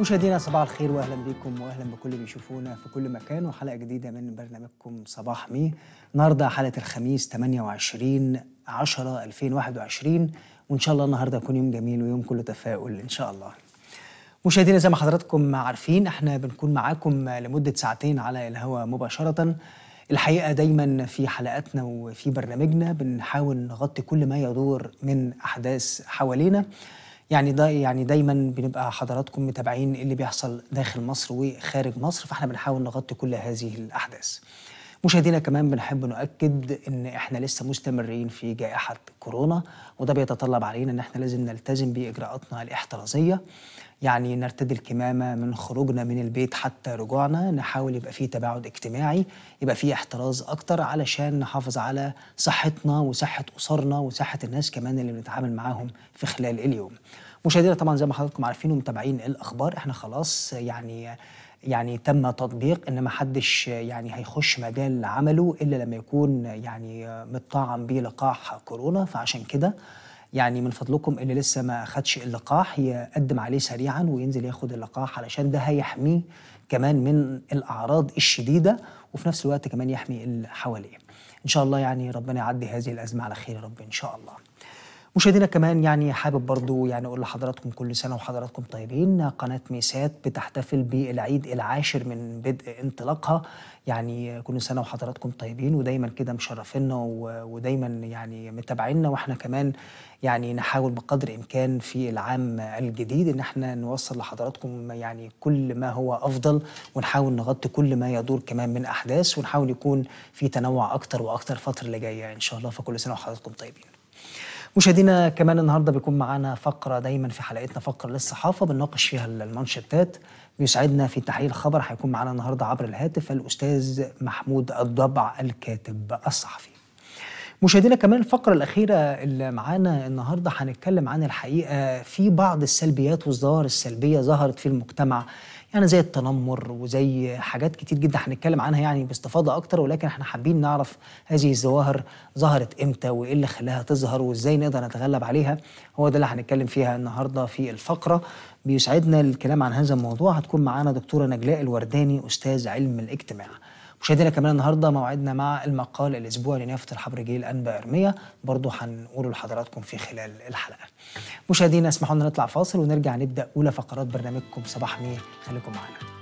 مشاهدينا صباح الخير واهلا بكم واهلا بكل اللي بيشوفونا في كل مكان وحلقه جديده من برنامجكم صباح مي النهارده حلقه الخميس 28 10 2021 وان شاء الله النهارده يكون يوم جميل ويوم كله تفاؤل ان شاء الله. مشاهدينا زي ما حضراتكم عارفين احنا بنكون معاكم لمده ساعتين على الهواء مباشره الحقيقه دايما في حلقاتنا وفي برنامجنا بنحاول نغطي كل ما يدور من احداث حوالينا يعني ده يعني دايما بنبقى حضراتكم متابعين اللي بيحصل داخل مصر وخارج مصر فاحنا بنحاول نغطي كل هذه الاحداث مشاهدينا كمان بنحب نؤكد ان احنا لسه مستمرين في جائحه كورونا وده بيتطلب علينا ان احنا لازم نلتزم باجراءاتنا الاحترازيه يعني نرتدي الكمامه من خروجنا من البيت حتى رجوعنا نحاول يبقى في تباعد اجتماعي يبقى في احتراز اكتر علشان نحافظ على صحتنا وصحه اسرنا وصحه الناس كمان اللي بنتعامل معاهم في خلال اليوم مشاهدينا طبعا زي ما حضراتكم عارفين ومتابعين الاخبار احنا خلاص يعني يعني تم تطبيق ان ما حدش يعني هيخش مجال عمله الا لما يكون يعني متطعم بلقاح كورونا فعشان كده يعني من فضلكم اللي لسه ما خدش اللقاح يقدم عليه سريعا وينزل ياخد اللقاح علشان ده هيحميه كمان من الاعراض الشديده وفي نفس الوقت كمان يحمي اللي حواليه ان شاء الله يعني ربنا يعدي هذه الازمه على خير يا رب ان شاء الله مشاهدينا كمان يعني حابب برضو يعني اقول لحضراتكم كل سنه وحضراتكم طيبين قناه ميسات بتحتفل بالعيد العاشر من بدء انطلاقها يعني كل سنه وحضراتكم طيبين ودايما كده مشرفينا ودايما يعني متابعينا واحنا كمان يعني نحاول بقدر الامكان في العام الجديد ان احنا نوصل لحضراتكم يعني كل ما هو افضل ونحاول نغطي كل ما يدور كمان من احداث ونحاول يكون في تنوع اكتر واكتر الفتره اللي جايه ان شاء الله فكل سنه وحضراتكم طيبين مشاهدينا كمان النهارده بيكون معانا فقره دايما في حلقتنا فقره للصحافه بنناقش فيها المانشيتات بيساعدنا في تحليل الخبر هيكون معانا النهارده عبر الهاتف الاستاذ محمود الضبع الكاتب الصحفي مشاهدينا كمان الفقرة الأخيرة اللي معانا النهاردة هنتكلم عن الحقيقة في بعض السلبيات والظواهر السلبية ظهرت في المجتمع يعني زي التنمر وزي حاجات كتير جدا هنتكلم عنها يعني باستفاضة أكتر ولكن احنا حابين نعرف هذه الظواهر ظهرت إمتى وإيه اللي خلاها تظهر وإزاي نقدر نتغلب عليها هو ده اللي هنتكلم فيها النهاردة في الفقرة بيسعدنا الكلام عن هذا الموضوع هتكون معانا دكتورة نجلاء الورداني أستاذ علم الاجتماع مشاهدينا كمان النهارده موعدنا مع المقال الاسبوعي لنيافه الحبر جيل انبا ارميه برضه هنقوله لحضراتكم في خلال الحلقه. مشاهدينا اسمحوا لنا نطلع فاصل ونرجع نبدا اولى فقرات برنامجكم صباح مين خليكم معانا.